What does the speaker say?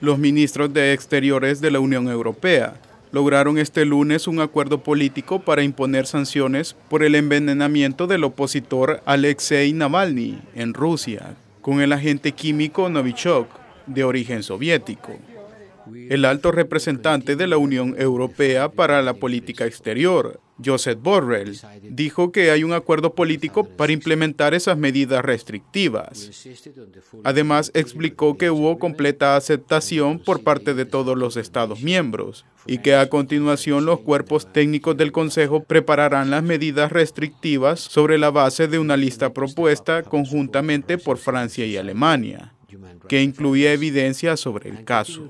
Los ministros de Exteriores de la Unión Europea lograron este lunes un acuerdo político para imponer sanciones por el envenenamiento del opositor Alexei Navalny en Rusia con el agente químico Novichok de origen soviético el alto representante de la Unión Europea para la Política Exterior, Joseph Borrell, dijo que hay un acuerdo político para implementar esas medidas restrictivas. Además, explicó que hubo completa aceptación por parte de todos los Estados miembros y que a continuación los cuerpos técnicos del Consejo prepararán las medidas restrictivas sobre la base de una lista propuesta conjuntamente por Francia y Alemania que incluía evidencia sobre el caso.